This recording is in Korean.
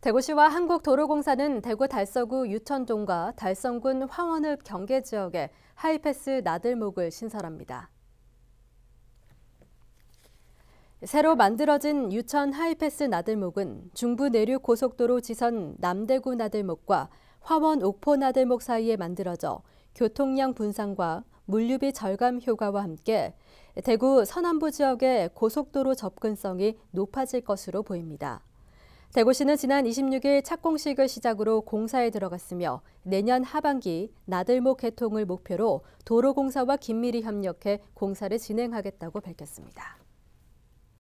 대구시와 한국도로공사는 대구 달서구 유천동과 달성군 황원읍 경계 지역에 하이패스 나들목을 신설합니다. 새로 만들어진 유천 하이패스 나들목은 중부 내륙 고속도로 지선 남대구 나들목과 화원 옥포 나들목 사이에 만들어져 교통량 분산과 물류비 절감 효과와 함께 대구 서남부 지역의 고속도로 접근성이 높아질 것으로 보입니다. 대구시는 지난 26일 착공식을 시작으로 공사에 들어갔으며 내년 하반기 나들목 개통을 목표로 도로공사와 긴밀히 협력해 공사를 진행하겠다고 밝혔습니다.